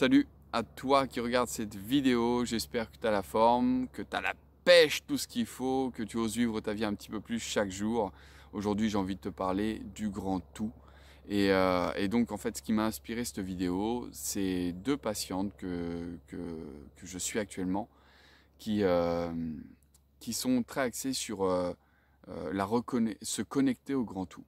Salut à toi qui regarde cette vidéo, j'espère que tu as la forme, que tu as la pêche, tout ce qu'il faut, que tu oses vivre ta vie un petit peu plus chaque jour. Aujourd'hui j'ai envie de te parler du grand tout. Et, euh, donc en fait ce qui m'a inspiré cette vidéo, c'est deux patientes que, que, je suis actuellement qui, euh, qui sont très axées sur euh, se connecter au grand tout,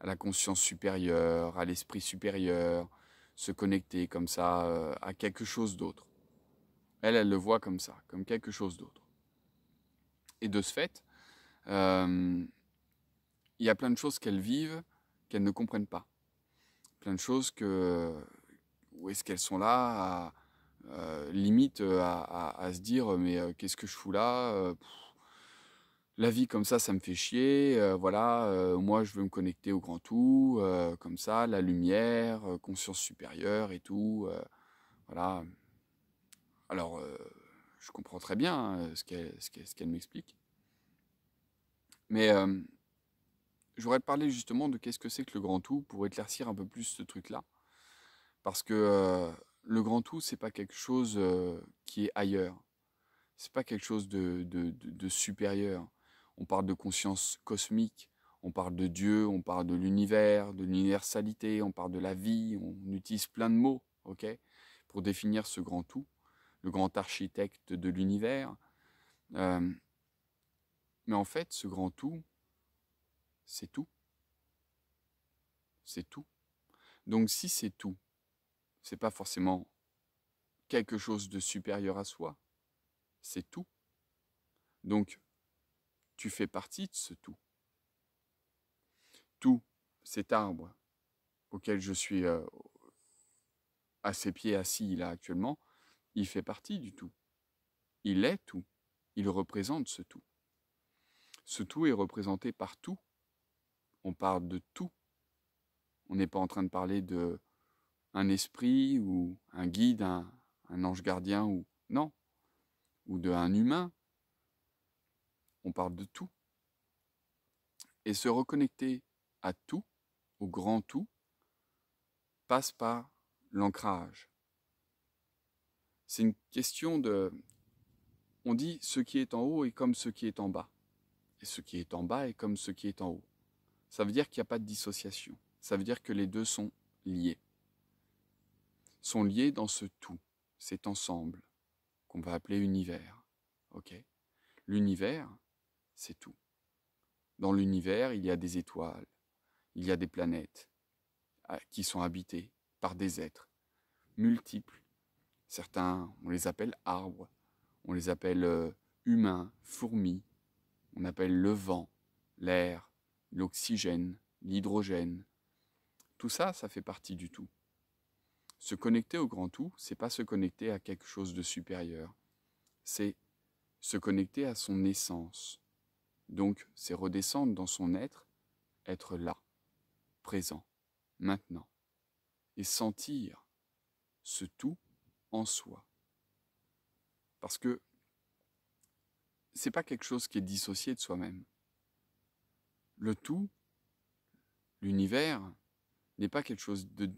à la conscience supérieure, à l'esprit supérieur, se connecter comme ça euh, à quelque chose d'autre. Elle, elle le voit comme ça, comme quelque chose d'autre. Et de ce fait, euh, il y a plein de choses qu'elles vivent, qu'elles ne comprennent pas. Plein de choses que, où est-ce qu'elles sont là, à, euh, limite à, se dire, mais qu'est-ce que je fous là la vie comme ça, ça me fait chier. Euh, voilà, euh, moi, je veux me connecter au grand tout, euh, comme ça, la lumière, conscience supérieure et tout. voilà. Alors, je comprends très bien ce qu'elle m'explique. Mais j'aurais parlé justement de qu'est-ce que c'est que le grand tout pour éclaircir un peu plus ce truc-là. Parce que le grand tout, c'est pas quelque chose qui est ailleurs. C'est pas quelque chose de supérieur on parle de conscience cosmique, on parle de Dieu, on parle de l'univers, de l'universalité, on parle de la vie, on utilise plein de mots, ok, pour définir ce grand tout, le grand architecte de l'univers. Euh, mais en fait, ce grand tout, c'est tout. C'est tout. Donc si c'est tout, c'est pas forcément quelque chose de supérieur à soi. C'est tout. Donc tu fais partie de ce tout. Tout cet arbre auquel je suis euh, à ses pieds assis là actuellement, il fait partie du tout. Il est tout. Il représente ce tout. Ce tout est représenté par tout. On parle de tout. On n'est pas en train de parler de un esprit ou un guide, un, un ange gardien ou non, ou de un humain on parle de tout. Et se reconnecter à tout, au grand tout, passe par l'ancrage. C'est une question de... On dit ce qui est en haut est comme ce qui est en bas. Et ce qui est en bas est comme ce qui est en haut. Ça veut dire qu'il n'y a pas de dissociation. Ça veut dire que les deux sont liés. Sont liés dans ce tout, cet ensemble qu'on va appeler univers. OK L'univers, c'est tout. Dans l'univers, il y a des étoiles, il y a des planètes euh, qui sont habitées par des êtres multiples. Certains, on les appelle arbres, on les appelle euh, humains, fourmis, on appelle le vent, l'air, l'oxygène, l'hydrogène. Tout ça, ça fait partie du tout. Se connecter au grand tout, c'est pas se connecter à quelque chose de supérieur. C'est se connecter à son essence, donc, c'est redescendre dans son être, être là, présent, maintenant, et sentir ce tout en soi. Parce que c'est pas quelque chose qui est dissocié de soi-même. Le tout, l'univers, n'est pas quelque chose de,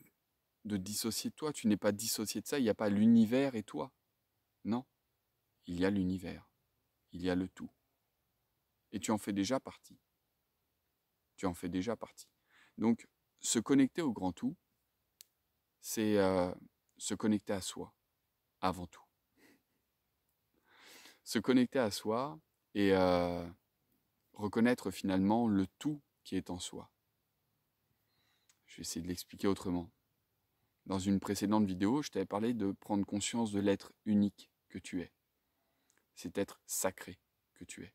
de dissocié de toi. Tu n'es pas dissocié de ça. Il n'y a pas l'univers et toi. Non. Il y a l'univers. Il y a le tout. Et tu en fais déjà partie. Tu en fais déjà partie. Donc, se connecter au grand tout, c'est euh, se connecter à soi, avant tout. Se connecter à soi et euh, reconnaître finalement le tout qui est en soi. Je vais essayer de l'expliquer autrement. Dans une précédente vidéo, je t'avais parlé de prendre conscience de l'être unique que tu es. Cet être sacré que tu es.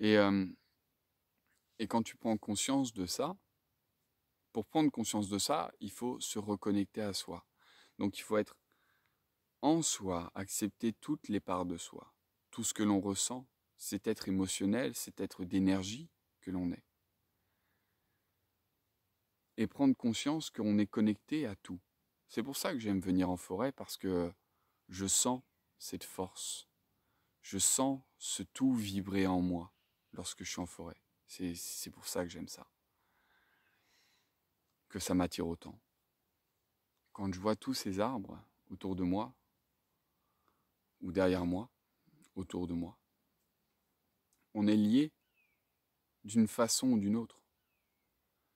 Et, euh, et quand tu prends conscience de ça, pour prendre conscience de ça, il faut se reconnecter à soi. Donc il faut être en soi, accepter toutes les parts de soi, tout ce que l'on ressent, cet être émotionnel, cet être d'énergie que l'on est. Et prendre conscience qu'on est connecté à tout. C'est pour ça que j'aime venir en forêt, parce que je sens cette force. Je sens ce tout vibrer en moi lorsque je suis en forêt. C'est pour ça que j'aime ça. Que ça m'attire autant. Quand je vois tous ces arbres autour de moi, ou derrière moi, autour de moi, on est lié d'une façon ou d'une autre.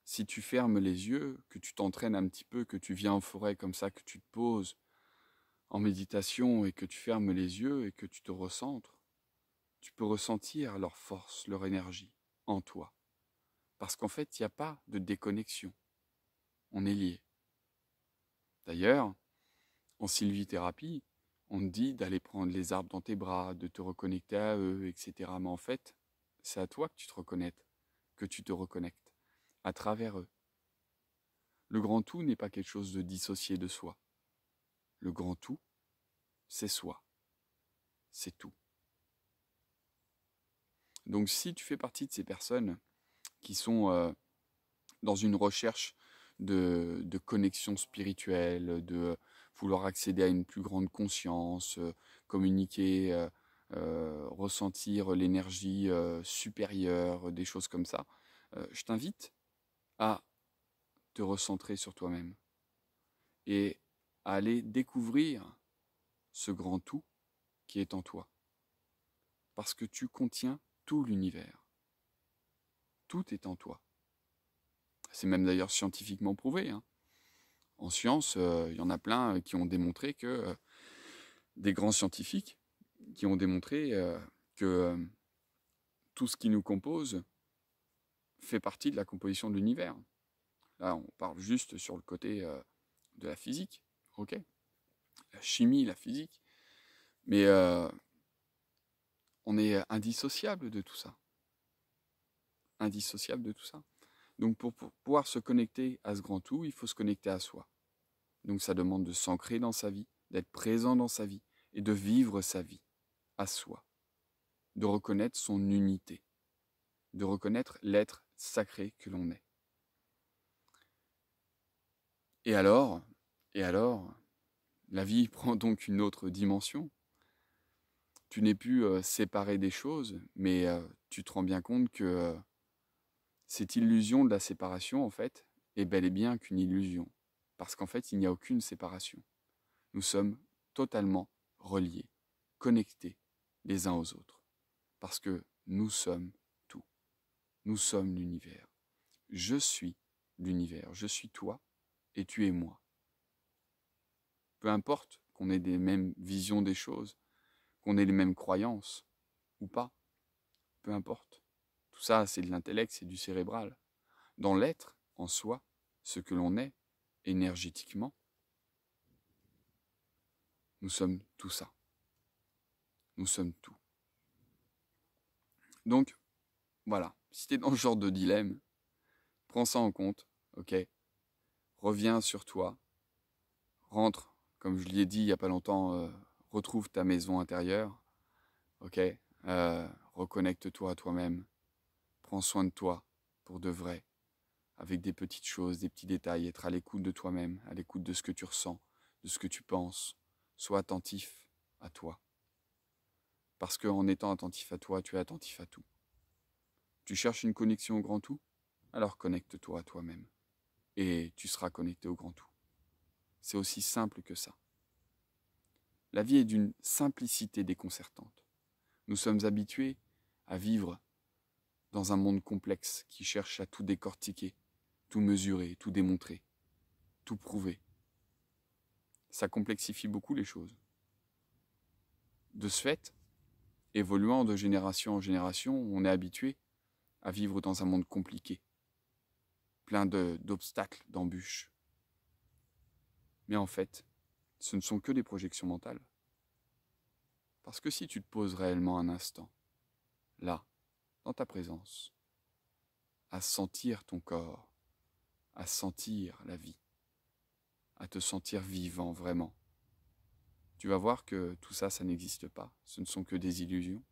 Si tu fermes les yeux, que tu t'entraînes un petit peu, que tu viens en forêt comme ça, que tu te poses en méditation et que tu fermes les yeux et que tu te recentres, tu peux ressentir leur force, leur énergie en toi. Parce qu'en fait, il n'y a pas de déconnexion. On est lié. D'ailleurs, en sylvithérapie, on te dit d'aller prendre les arbres dans tes bras, de te reconnecter à eux, etc. Mais en fait, c'est à toi que tu te reconnectes, que tu te reconnectes, à travers eux. Le grand tout n'est pas quelque chose de dissocié de soi. Le grand tout, c'est soi. C'est tout. Donc si tu fais partie de ces personnes qui sont euh, dans une recherche de, connexion spirituelle, de euh, vouloir accéder à une plus grande conscience, euh, communiquer, ressentir l'énergie supérieure, des choses comme ça, je t'invite à te recentrer sur toi-même et à aller découvrir ce grand tout qui est en toi. Parce que tu contiens tout l'univers. Tout est en toi. C'est même d'ailleurs scientifiquement prouvé. Hein. En science, il euh, y en a plein euh, qui ont démontré que, euh, des grands scientifiques, qui ont démontré que tout ce qui nous compose fait partie de la composition de l'univers. Là, on parle juste sur le côté de la physique, ok La chimie, la physique. Mais on est euh, indissociable de tout ça. Indissociable de tout ça. Donc pour, pouvoir se connecter à ce grand tout, il faut se connecter à soi. Donc ça demande de s'ancrer dans sa vie, d'être présent dans sa vie et de vivre sa vie à soi, de reconnaître son unité, de reconnaître l'être sacré que l'on est. Et alors, et alors, la vie prend donc une autre dimension, tu n'es plus séparé des choses, mais tu te rends bien compte que cette illusion de la séparation, en fait, est bel et bien qu'une illusion. Parce qu'en fait, il n'y a aucune séparation. Nous sommes totalement reliés, connectés les uns aux autres. Parce que nous sommes tout. Nous sommes l'univers. Je suis l'univers. Je suis toi et tu es moi. Peu importe qu'on ait des mêmes visions des choses, qu'on ait les mêmes croyances ou pas, peu importe. Tout ça, c'est de l'intellect, c'est du cérébral. Dans l'être, en soi, ce que l'on est, énergétiquement, nous sommes tout ça. Nous sommes tout. Donc, voilà, si tu es dans ce genre de dilemme, prends ça en compte, ok Reviens sur toi, rentre, comme je l'ai dit il n'y a pas longtemps, euh, retrouve ta maison intérieure, ok euh, Reconnecte-toi à toi-même, prends soin de toi pour de vrai, avec des petites choses, des petits détails, être à l'écoute de toi-même, à l'écoute de ce que tu ressens, de ce que tu penses, sois attentif à toi. Parce qu'en étant attentif à toi, tu es attentif à tout. Tu cherches une connexion au grand tout Alors connecte-toi à toi-même. Et tu seras connecté au grand tout. C'est aussi simple que ça. La vie est d'une simplicité déconcertante. Nous sommes habitués à vivre dans un monde complexe qui cherche à tout décortiquer, tout mesurer, tout démontrer, tout prouver. Ça complexifie beaucoup les choses. De ce fait, évoluant de génération en génération, on est habitué à vivre dans un monde compliqué, plein d'obstacles, d'embûches. Mais en fait, ce ne sont que des projections mentales. Parce que si tu te poses réellement un instant, là, dans ta présence, à sentir ton corps, à sentir la vie, à te sentir vivant vraiment, tu vas voir que tout ça, ça n'existe pas. Ce ne sont que des illusions.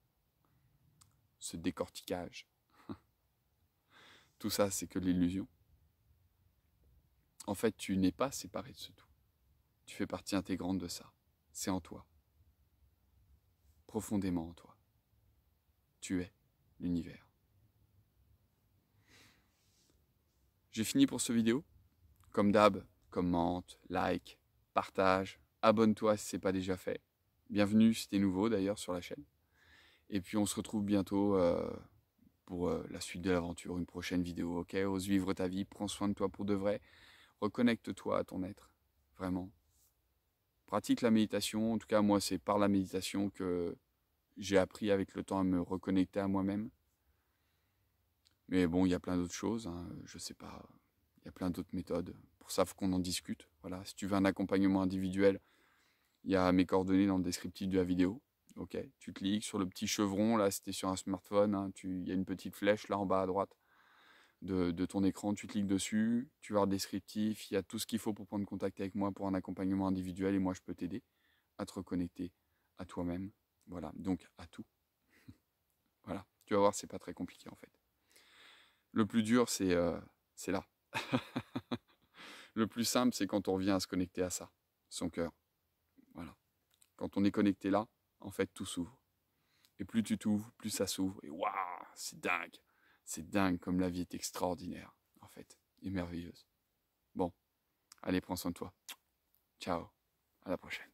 Ce décortiquage. tout ça, c'est que l'illusion. En fait, tu n'es pas séparé de ce tout. Tu fais partie intégrante de ça. C'est en toi. Profondément en toi. Tu es l'univers. J'ai fini pour ce vidéo. Comme d'hab, commente, like, partage, abonne-toi si ce n'est pas déjà fait. Bienvenue si tu nouveau d'ailleurs sur la chaîne. Et puis on se retrouve bientôt euh, pour euh, la suite de l'aventure, une prochaine vidéo, ok Ose vivre ta vie, prends soin de toi pour de vrai, reconnecte-toi à ton être, vraiment pratique la méditation. En tout cas, moi, c'est par la méditation que j'ai appris avec le temps à me reconnecter à moi-même. Mais bon, il y a plein d'autres choses. Hein. Je sais pas. Il y a plein d'autres méthodes. Pour ça, faut qu'on en discute. Voilà. Si tu veux un accompagnement individuel, il y a mes coordonnées dans le descriptif de la vidéo. Ok. Tu cliques sur le petit chevron. Là, c'était sur un smartphone. Hein. Il y a une petite flèche là en bas à droite de, ton écran, tu cliques dessus, tu vas le descriptif, il y a tout ce qu'il faut pour prendre contact avec moi pour un accompagnement individuel et moi je peux t'aider à te reconnecter à toi-même. Voilà, donc à tout. voilà, tu vas voir, c'est pas très compliqué en fait. Le plus dur, c'est euh, là. le plus simple, c'est quand on revient à se connecter à ça, son cœur. Voilà. Quand on est connecté là, en fait, tout s'ouvre. Et plus tu t'ouvres, plus ça s'ouvre. Et waouh, c'est dingue. C'est dingue comme la vie est extraordinaire, en fait, et merveilleuse. Bon, allez, prends soin de toi. Ciao, à la prochaine.